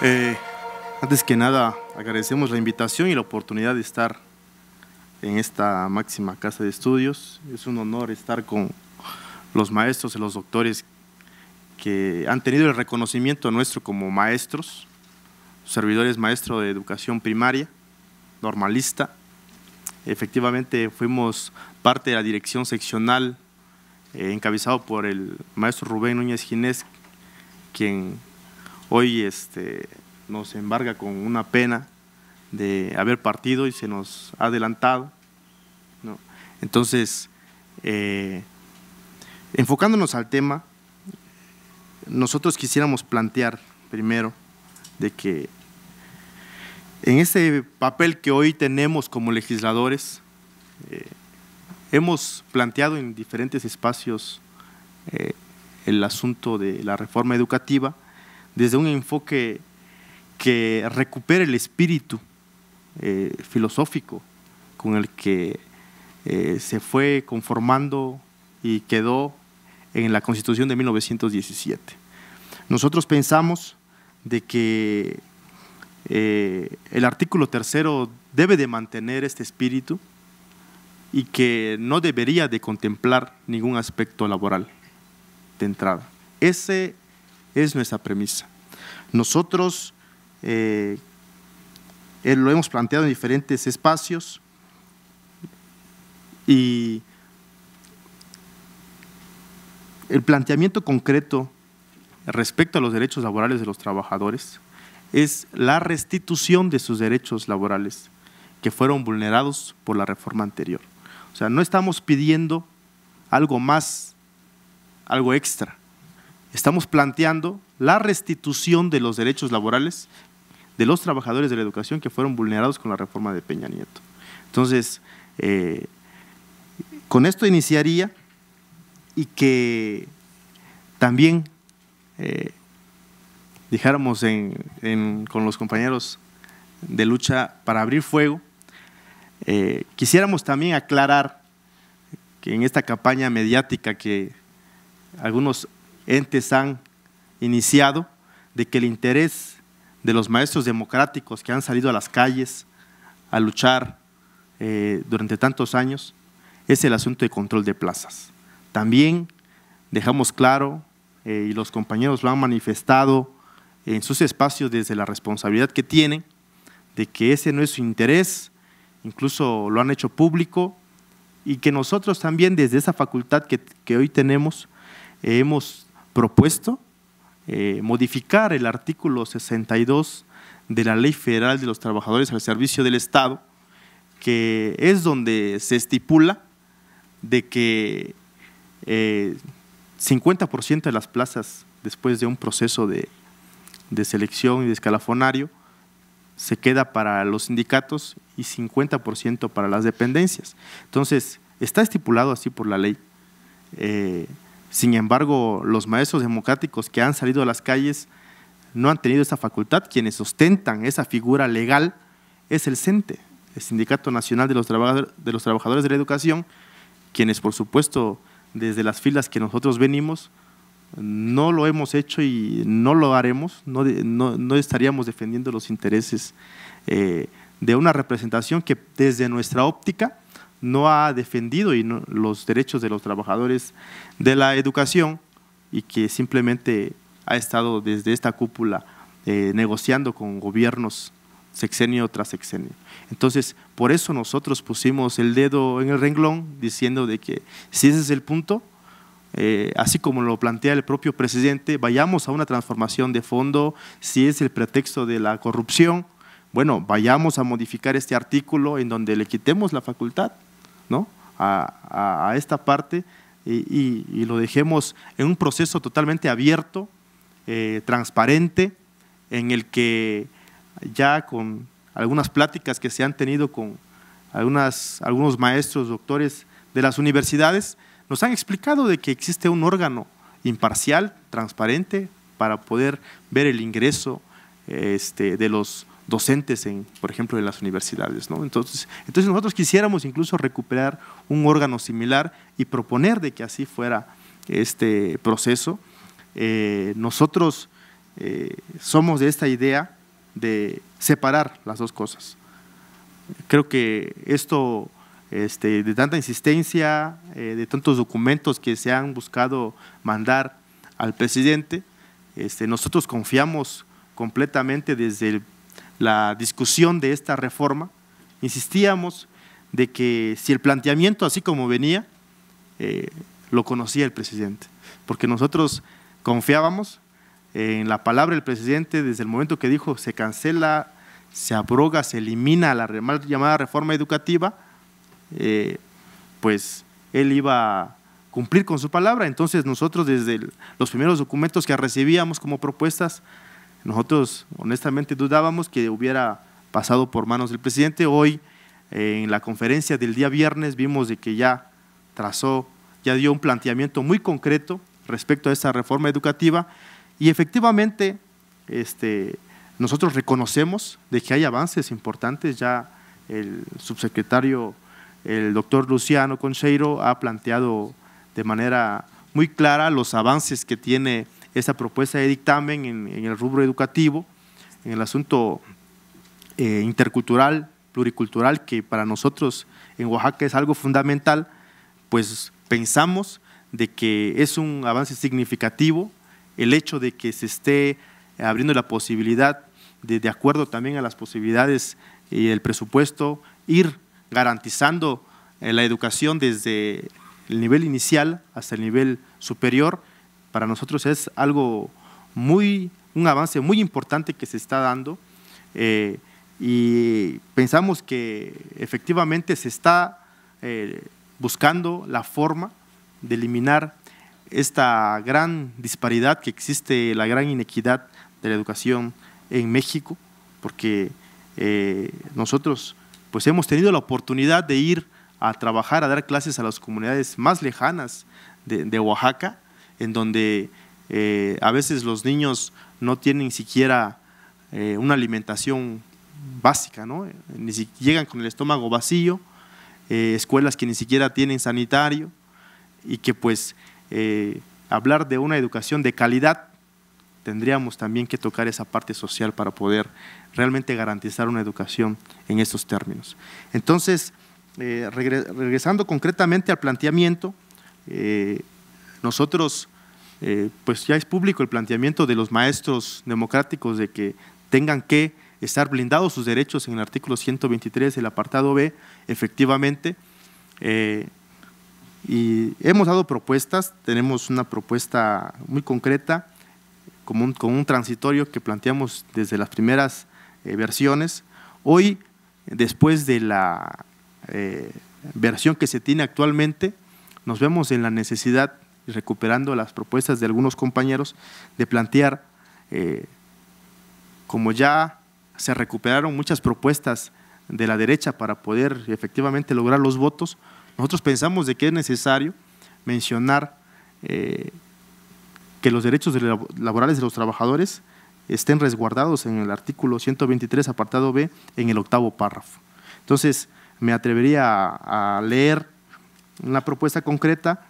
Eh, antes que nada, agradecemos la invitación y la oportunidad de estar en esta máxima casa de estudios. Es un honor estar con los maestros y los doctores que han tenido el reconocimiento nuestro como maestros, servidores maestro de educación primaria, normalista. Efectivamente, fuimos parte de la dirección seccional eh, encabezado por el maestro Rubén Núñez Ginés, quien hoy este, nos embarga con una pena de haber partido y se nos ha adelantado. Entonces, eh, enfocándonos al tema, nosotros quisiéramos plantear primero de que en ese papel que hoy tenemos como legisladores, eh, hemos planteado en diferentes espacios eh, el asunto de la reforma educativa, desde un enfoque que recupere el espíritu eh, filosófico con el que eh, se fue conformando y quedó en la Constitución de 1917. Nosotros pensamos de que eh, el artículo tercero debe de mantener este espíritu y que no debería de contemplar ningún aspecto laboral de entrada. Ese es nuestra premisa. Nosotros eh, eh, lo hemos planteado en diferentes espacios y el planteamiento concreto respecto a los derechos laborales de los trabajadores es la restitución de sus derechos laborales que fueron vulnerados por la reforma anterior. O sea, no estamos pidiendo algo más, algo extra estamos planteando la restitución de los derechos laborales de los trabajadores de la educación que fueron vulnerados con la reforma de Peña Nieto. Entonces, eh, con esto iniciaría y que también dijéramos eh, dejáramos con los compañeros de lucha para abrir fuego, eh, quisiéramos también aclarar que en esta campaña mediática que algunos entes han iniciado de que el interés de los maestros democráticos que han salido a las calles a luchar eh, durante tantos años es el asunto de control de plazas. También dejamos claro, eh, y los compañeros lo han manifestado en sus espacios desde la responsabilidad que tienen, de que ese no es su interés, incluso lo han hecho público, y que nosotros también desde esa facultad que, hoy tenemos eh, hemos propuesto eh, modificar el artículo 62 de la Ley Federal de los Trabajadores al Servicio del Estado, que es donde se estipula de que 50% eh, de las plazas después de un proceso de, selección y de escalafonario se queda para los sindicatos y 50% para las dependencias. Entonces, está estipulado así por la ley. Eh, sin embargo, los maestros democráticos que han salido a las calles no han tenido esa facultad. Quienes ostentan esa figura legal es el CENTE, el Sindicato Nacional de los, de los Trabajadores de la Educación, quienes por supuesto desde las filas que nosotros venimos, no lo hemos hecho y no lo haremos, no, estaríamos defendiendo los intereses eh, de una representación que desde nuestra óptica no ha defendido y los derechos de los trabajadores de la educación y que simplemente ha estado desde esta cúpula eh, negociando con gobiernos sexenio tras sexenio. Entonces, por eso nosotros pusimos el dedo en el renglón diciendo de que si ese es el punto, eh, así como lo plantea el propio presidente, vayamos a una transformación de fondo, si es el pretexto de la corrupción, bueno, vayamos a modificar este artículo en donde le quitemos la facultad a, esta parte y, lo dejemos en un proceso totalmente abierto, eh, transparente, en el que ya con algunas pláticas que se han tenido con algunos maestros, doctores de las universidades, nos han explicado de que existe un órgano imparcial, transparente, para poder ver el ingreso este, de los docentes, en, por ejemplo, en las universidades. Entonces, entonces nosotros quisiéramos incluso recuperar un órgano similar y proponer de que así fuera este proceso. Eh, nosotros eh, somos de esta idea de separar las dos cosas. Creo que esto, este, de tanta insistencia, eh, de tantos documentos que se han buscado mandar al presidente, este, nosotros confiamos completamente desde el la discusión de esta reforma, insistíamos de que si el planteamiento así como venía, eh, lo conocía el presidente, porque nosotros confiábamos en la palabra del presidente desde el momento que dijo se cancela, se abroga, se elimina la llamada reforma educativa, eh, pues él iba a cumplir con su palabra. Entonces nosotros desde los primeros documentos que recibíamos como propuestas nosotros honestamente dudábamos que hubiera pasado por manos del presidente. Hoy eh, en la conferencia del día viernes vimos de que ya trazó, ya dio un planteamiento muy concreto respecto a esta reforma educativa y efectivamente este, nosotros reconocemos de que hay avances importantes, ya el subsecretario, el doctor Luciano Concheiro ha planteado de manera muy clara los avances que tiene esta propuesta de dictamen en, el rubro educativo, en el asunto eh, intercultural, pluricultural, que para nosotros en Oaxaca es algo fundamental, pues pensamos de que es un avance significativo el hecho de que se esté abriendo la posibilidad de, de acuerdo también a las posibilidades y el presupuesto, ir garantizando eh, la educación desde el nivel inicial hasta el nivel superior para nosotros es algo muy, un avance muy importante que se está dando eh, y pensamos que efectivamente se está eh, buscando la forma de eliminar esta gran disparidad que existe, la gran inequidad de la educación en México, porque eh, nosotros pues hemos tenido la oportunidad de ir a trabajar, a dar clases a las comunidades más lejanas de Oaxaca, en donde eh, a veces los niños no tienen siquiera eh, una alimentación básica, llegan con el estómago vacío, eh, escuelas que ni siquiera tienen sanitario y que pues hablar de una educación de calidad, tendríamos también que tocar esa parte social para poder realmente garantizar una educación en estos términos. Entonces, regresando concretamente al planteamiento, nosotros eh, pues ya es público el planteamiento de los maestros democráticos de que tengan que estar blindados sus derechos en el artículo 123, del apartado B, efectivamente. Eh, y hemos dado propuestas, tenemos una propuesta muy concreta, con un, con un transitorio que planteamos desde las primeras eh, versiones. Hoy, después de la versión que se tiene actualmente, nos vemos en la necesidad recuperando las propuestas de algunos compañeros, de plantear, eh, como ya se recuperaron muchas propuestas de la derecha para poder efectivamente lograr los votos, nosotros pensamos de que es necesario mencionar eh, que los derechos laborales de los trabajadores estén resguardados en el artículo 123, apartado B, en el octavo párrafo. Entonces, me atrevería a leer una propuesta concreta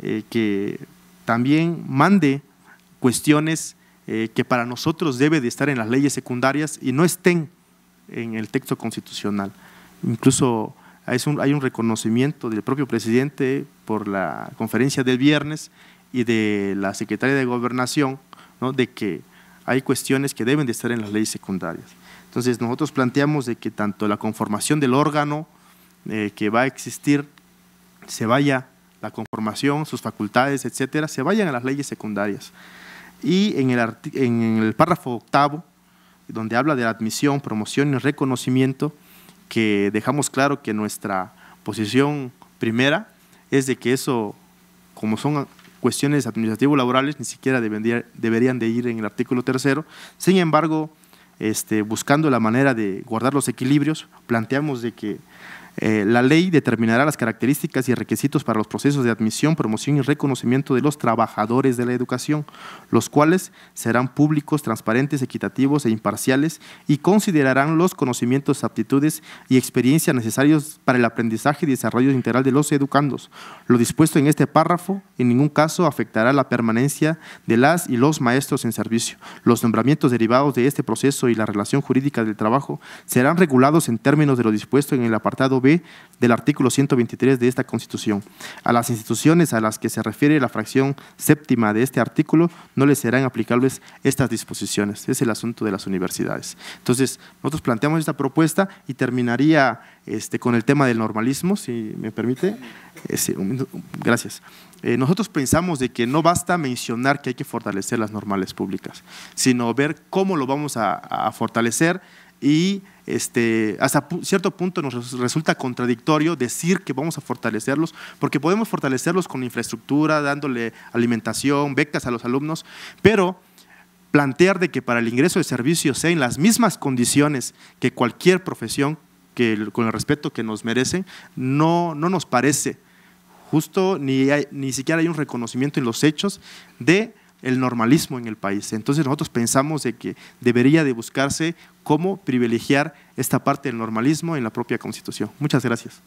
eh, que también mande cuestiones eh, que para nosotros debe de estar en las leyes secundarias y no estén en el texto constitucional. Incluso hay un, reconocimiento del propio presidente por la conferencia del viernes y de la secretaria de Gobernación de que hay cuestiones que deben de estar en las leyes secundarias. Entonces nosotros planteamos de que tanto la conformación del órgano eh, que va a existir se vaya la conformación, sus facultades, etcétera, se vayan a las leyes secundarias. Y en el, en el párrafo octavo, donde habla de la admisión, promoción y reconocimiento, que dejamos claro que nuestra posición primera es de que eso, como son cuestiones administrativo-laborales, ni siquiera deberían de ir en el artículo tercero. Sin embargo, este, buscando la manera de guardar los equilibrios, planteamos de que eh, la ley determinará las características y requisitos para los procesos de admisión, promoción y reconocimiento de los trabajadores de la educación, los cuales serán públicos, transparentes, equitativos e imparciales y considerarán los conocimientos, aptitudes y experiencia necesarios para el aprendizaje y desarrollo integral de los educandos. Lo dispuesto en este párrafo en ningún caso afectará la permanencia de las y los maestros en servicio. Los nombramientos derivados de este proceso y la relación jurídica del trabajo serán regulados en términos de lo dispuesto en el apartado B del artículo 123 de esta Constitución. A las instituciones a las que se refiere la fracción séptima de este artículo no les serán aplicables estas disposiciones. Es el asunto de las universidades. Entonces, nosotros planteamos esta propuesta y terminaría este, con el tema del normalismo, si me permite. gracias. Eh, nosotros pensamos de que no basta mencionar que hay que fortalecer las normales públicas, sino ver cómo lo vamos a fortalecer y este, hasta cierto punto nos resulta contradictorio decir que vamos a fortalecerlos, porque podemos fortalecerlos con infraestructura, dándole alimentación, becas a los alumnos, pero plantear de que para el ingreso de servicios sean las mismas condiciones que cualquier profesión, que, con el respeto que nos merecen no, no nos parece justo, ni, ni siquiera hay un reconocimiento en los hechos de el normalismo en el país. Entonces nosotros pensamos de que debería de buscarse cómo privilegiar esta parte del normalismo en la propia Constitución. Muchas gracias.